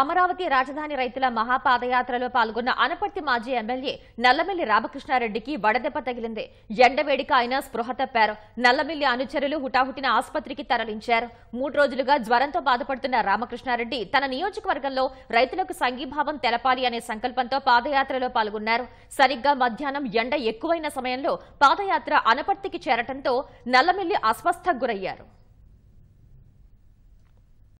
అమరావతి రాజధాని రైతుల మహాపాదయాత్రలో పాల్గొన్న అనపర్తి మాజీ ఎమ్మెల్యే నల్లమిల్లి రామకృష్ణారెడ్డికి వడదెబ్బ తగిలింది ఎండవేడిక ఆయన స్పృహ తప్పారు నల్లమిల్లి అనుచరులు హుటాహుటిన ఆసుపత్రికి తరలించారు మూడు రోజులుగా జ్వరంతో బాధపడుతున్న రామకృష్ణారెడ్డి తన నియోజకవర్గంలో రైతులకు సంఘీభావం తెలపాలి అనే సంకల్పంతో పాదయాత్రలో పాల్గొన్నారు సరిగ్గా మధ్యాహ్నం ఎండ ఎక్కువైన సమయంలో పాదయాత్ర అనపర్తికి చేరటంతో నల్లమిల్లి అస్వస్థకు గురయ్యారు